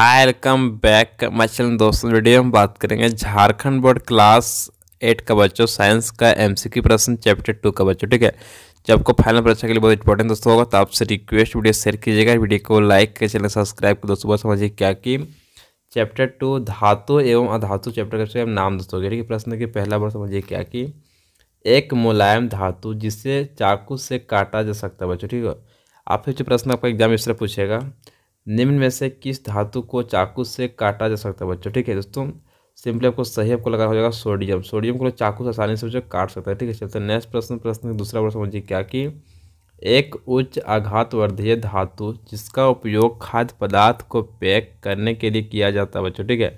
hi welcome back मचलन दोस्तों video में बात करेंगे झारखंड बोर्ड क्लास एट का बच्चों साइंस का एमसीक्यू प्रश्न चैप्टर टू का बच्चों ठीक है जब आपको फाइनल परीक्षा के लिए बहुत इंपॉर्टेंट दोस्तों होगा तो आपसे रिक्वेस्ट वीडियो शेयर कीजिएगा वीडियो को लाइक के चैनल सब्सक्राइब कर दोस्तों बहुत समझिए क्या कि चैप्टर टू धातु एवं अधातु चैप्टर का नाम दोस्तों ठीक है प्रश्न के पहला बार समझिए क्या कि एक मुलायम धातु जिसे चाकू से काटा जा सकता है बच्चों ठीक है फिर प्रश्न आपका एग्जाम इस तरह पूछेगा निम्न में से किस धातु को चाकू से काटा जा सकता है बच्चों ठीक है दोस्तों सिंपली आपको सही आपको लगा हो जाएगा सोडियम सोडियम को चाकू से आसानी से बच्चों काट सकता है ठीक है चलते नेक्स्ट प्रश्न प्रश्न दूसरा प्रश्न समझिए क्या कि एक उच्च आघात वर्धीय धातु जिसका उपयोग खाद्य पदार्थ को पैक करने के लिए किया जाता है बच्चों ठीक है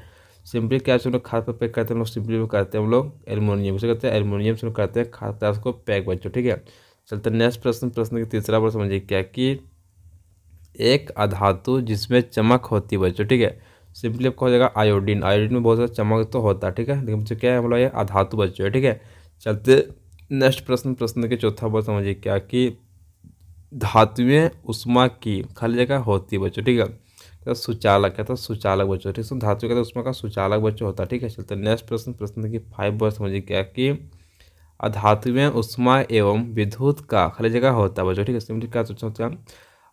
सिंपली क्या हम लोग खाद पर पैक करते हैं हम लोग सिंपली करते हैं हम लोग एलमोनियम से करते हैं एलमोनियम से करते हैं खाद पदार्थ को पैक बच्चों ठीक है चलते नेक्स्ट प्रश्न प्रश्न का तीसरा प्रश्न समझिए क्या कि एक अधातु जिसमें चमक होती है बच्चों ठीक है सिंपली आपको हो जाएगा आयोडीन आयोडीन में बहुत सारा चमक तो होता है ठीक है लेकिन बच्चों क्या है बोला ये अधातु बच्चों ठीक है चलते नेक्स्ट प्रश्न प्रश्न के चौथा बार समझिए क्या कि धातुएं उष्मा की खाली जगह होती है बच्चों ठीक है क्या तो सुचालक है तो सुचालक बच्चों ठीक है धातु कहते हैं उसमें का सुचालक बच्चों होता है ठीक है चलते नेक्स्ट प्रश्न प्रश्न की फाइव वर्ष समझिए क्या कि अधातुएं उष्मा एवं विद्युत का खाली जगह होता है बच्चों ठीक है सिंपली क्या सोचा होता है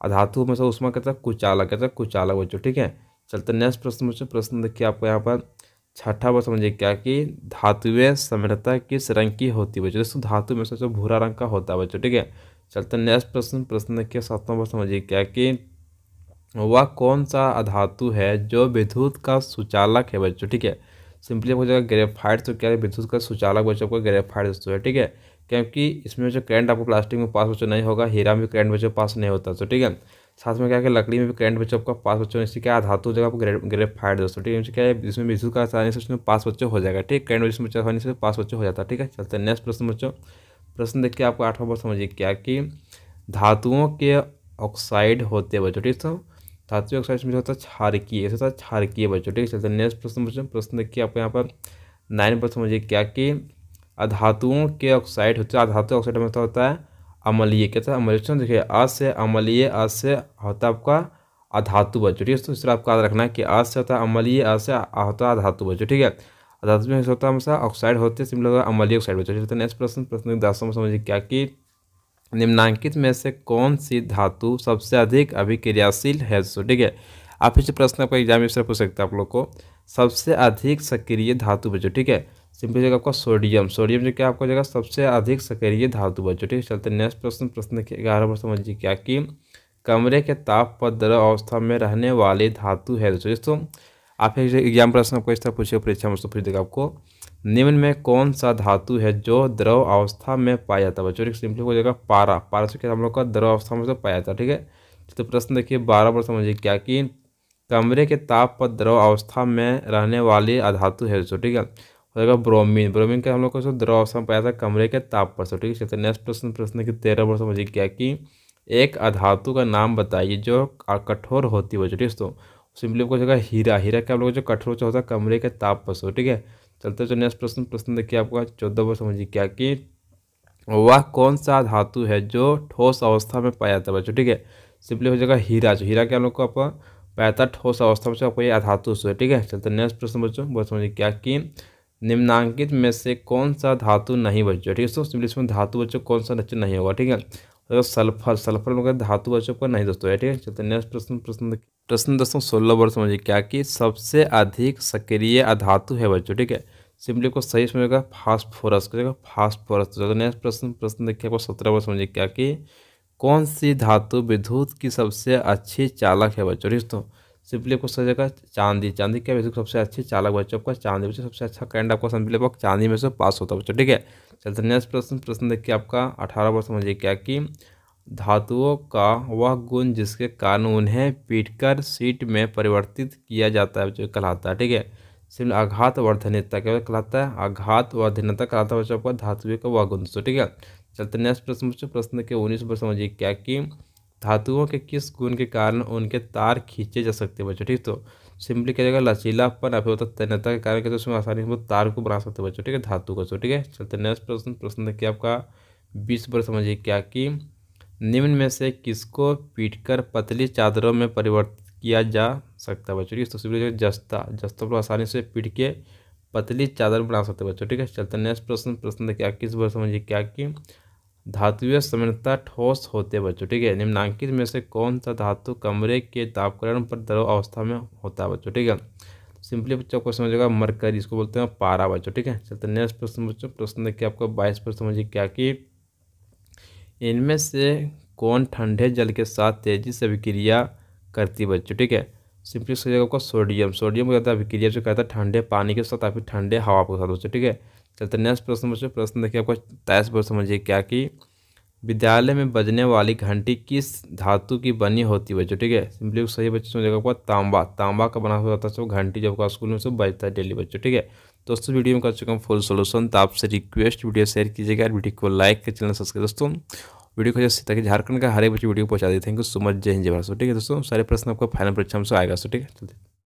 अधातु से उसमें कहता है कुचालक कहता है कुचालक बच्चों ठीक है चलते नेक्स्ट प्रश्न बच्चों प्रश्न देखिए आपको यहाँ पर छठा बार समझिए क्या कि धातुएं समृता किस रंग की होती है बच्चों दोस्तों धातु में सबसे भूरा रंग का होता है बच्चों ठीक है चलते नेक्स्ट प्रश्न प्रश्न देखिए सातवा बात समझिए क्या कि वह कौन सा अधातु है जो विद्युत का सुचालक है बच्चों ठीक है सिंपली हो जाएगा ग्रेफाइड तो क्या है विद्युत का सुचालक बच्चों आपका ग्रेफाइड दोस्तों है ठीक है क्योंकि इसमें जो करंट आपको प्लास्टिक में पास बच्चों नहीं होगा हीरा में भी करंट बच्चों पास नहीं होता तो ठीक है साथ में क्या है लकड़ी में भी करंट बच्चों आपका पास बच्चों इससे क्या धातु तो जाएगा आपको ग्रेड ग्रेड फाइड दोस्तों ठीक है क्या है इसमें विद्युत का आसानी से उसमें पास बच्चों हो जाएगा ठीक करंट बच्चे में आसानी से पास बच्चों हो जाता है ठीक है चलते नेक्स्ट प्रश्न बच्चों प्रश्न देखिए आपको आठवां बार समझिए क्या कि धातुओं के ऑक्साइड होते हैं बच्चों ठीक है धातु ऑक्साइड में होता है छारकीय ऐसा होता है छारकीय बच्चों ठीक है चलते नेक्स्ट प्रश्न बच्चों प्रश्न देखिए आपको यहाँ पर नाइन पर समझिए क्या कि अधातुओं के ऑक्साइड होते हैं अधातु ऑक्साइड में होता है अमलीय कहते हैं अमलीय देखिए अ से अमलीय अ से होता है आपका अधातु बच्चों ठीक है तो इस तरह आपको याद रखना है कि अ से होता है अमलीय अ से होता है अधातु बच्चों ठीक है अधातु में होता है हमेशा ऑक्साइड होते हैं सिमिलर अमलीय ऑक्साइड बच्चों ठीक है नेक्स्ट प्रश्न प्रश्न दसों में समझिए क्या कि निम्नांकित में से कौन सी धातु सबसे अधिक अभिक्रियाशील है सो तो ठीक है आप इस प्रश्न आपका एग्जाम में पूछ सकते हैं आप लोग को सबसे अधिक सक्रिय धातु बच्चों ठीक है सिंपली जगह आपका सोडियम सोडियम जो क्या आपको जगह सबसे अधिक सक्रिय धातु बच्चों ठीक है चलते नेक्स्ट प्रश्न प्रश्न ग्यारह पर समझिए क्या कि कमरे के ताप पर द्रव अवस्था में रहने वाली धातु है दोस्तों दोस्तों आप एग्जाम प्रश्न आपको इस तरह पूछेगा परीक्षा में पूछ देगा आपको निम्न में कौन सा धातु है जो द्रव अवस्था में पाया जाता है बच्चों सिंपली हो जाएगा पारा पारा से क्या हम लोग का द्रव अवस्था में पाया जाता है ठीक है तो प्रश्न देखिए बारह पर समझिए क्या कि कमरे के ताप पर द्रव अवस्था में रहने वाली अधातु है दोस्तों ठीक है रहेगा ब्रोमीन ब्रोमीन का हम लोग को द्रव ऑप्शन पाया था कमरे के ताप पर ठीक है चलते तो नेक्स्ट प्रश्न प्रश्न की तेरह पर समझिए क्या कि एक अधातु का नाम बताइए जो कठोर होती है ठीक है दोस्तों सिंपली आपको जगह हीरा हीरा क्या लोग जो कठोर होता है कमरे के ताप पर ठीक है चलते जो नेक्स्ट प्रश्न प्रश्न देखिए आपका चौदह पर समझिए क्या कि वह कौन सा धातु है जो ठोस अवस्था में पाया जाता है बच्चों ठीक है सिंपली हो जाएगा हीरा जो हीरा क्या लोग को आपका पाया था ठोस अवस्था में आपको ये अधातु से ठीक है चलते नेक्स्ट प्रश्न बच्चों बहुत समझिए क्या कि निम्नांकित में से कौन सा धातु नहीं बच्चों ठीक है दोस्तों इसमें धातु बच्चों कौन सा नचन नहीं होगा ठीक है तो सल्फर सल्फर में धातु बच्चों का नहीं दोस्तों ठीक है चलते नेक्स्ट प्रश्न प्रश्न प्रश्न दोस्तों सोलह वर्ष समझिए क्या कि सबसे अधिक सक्रिय अधातु है बच्चों ठीक है सिंपली को सही समझेगा फास्फोरस करेगा फास्फोरस तो नेक्स्ट प्रश्न प्रश्न देखिए आपको सत्रह वर्ष समझिए क्या कि कौन सी धातु विद्युत की सबसे अच्छी चालक है बच्चों ठीक दोस्तों सिंपली आपको सही जगह चांदी चांदी क्या बेसिक सबसे अच्छे चालक बच्चों आपका चांदी बच्चे सबसे अच्छा कैंड आपका सिंपली आपको चांदी में से पास होता है बच्चों ठीक है चलते नेक्स्ट प्रश्न प्रश्न देखिए आपका अठारह वर्ष समझिए क्या कि धातुओं का वह गुण जिसके कारण उन्हें पीटकर सीट में परिवर्तित किया जाता है जो कहलाता है ठीक है सिर्फ आघात वर्धनता क्या कहलाता है आघात वर्धनता कहलाता है बच्चों आपका धातुओं का वह गुण ठीक है चलते नेक्स्ट प्रश्न बच्चों प्रश्न के उन्नीस वर्ष समझिए क्या कि धातुओं के किस गुण के कारण उनके तार खींचे जा सकते हैं बच्चों ठीक तो सिंपली क्या जाएगा लचीलापन या फिर होता तन्यता के कारण तो उसमें आसानी से तार को बना सकते हैं बच्चों ठीक है धातु का तो, ठीक है चलते नेक्स्ट प्रश्न प्रश्न देखिए आपका बीस पर समझिए क्या कि निम्न में से किसको पीटकर पतली चादरों में परिवर्तित किया जा सकता है बच्चों ठीक है सिंपली तो जस्ता जस्ता को आसानी से पीट के पतली चादर बना सकते हैं बच्चों ठीक है चलते नेक्स्ट प्रश्न प्रश्न देखिए किस बार समझिए क्या कि धातुय समृद्धता ठोस होते बच्चों ठीक है निम्नांकित में से कौन सा धातु कमरे के तापकरण पर द्रव अवस्था में होता है बच्चों ठीक है सिंपली बच्चों को समझेगा मरकर इसको बोलते हैं पारा बच्चों ठीक है चलते नेक्स्ट प्रश्न बच्चों प्रश्न देखिए आपको बाईस प्रश्न समझिए क्या कि इनमें से कौन ठंडे जल के साथ तेजी से विक्रिया करती बच्चों ठीक है सिंपली आपको सोडियम सोडियम को ज़्यादा अभिक्रिया जो कहता है ठंडे पानी के साथ या फिर ठंडे हवा के साथ बच्चों ठीक है चलते नेक्स्ट प्रश्न बच्चों प्रश्न देखिए आपको तेईस पर समझिए क्या कि विद्यालय में बजने वाली घंटी किस धातु की बनी होती है बच्चों ठीक है सिंपली सही बच्चों समझेगा आपका तांबा तांबा का बना हुआ था घंटी जब आपका स्कूल में सब बजता है डेली बच्चों ठीक है दोस्तों वीडियो में कर चुका हूँ फुल सोल्यूशन तो आपसे रिक्वेस्ट वीडियो शेयर कीजिएगा वीडियो को लाइक कर चैनल सब्सक्राइब दोस्तों वीडियो को जैसे ताकि झारखंड का हर एक बच्चे वीडियो को पहुँचा दी थैंक यू सो मच जय हिंद जय भारत ठीक है दोस्तों सारे प्रश्न आपको फाइनल परीक्षा में से आएगा सो तो ठीक है चलते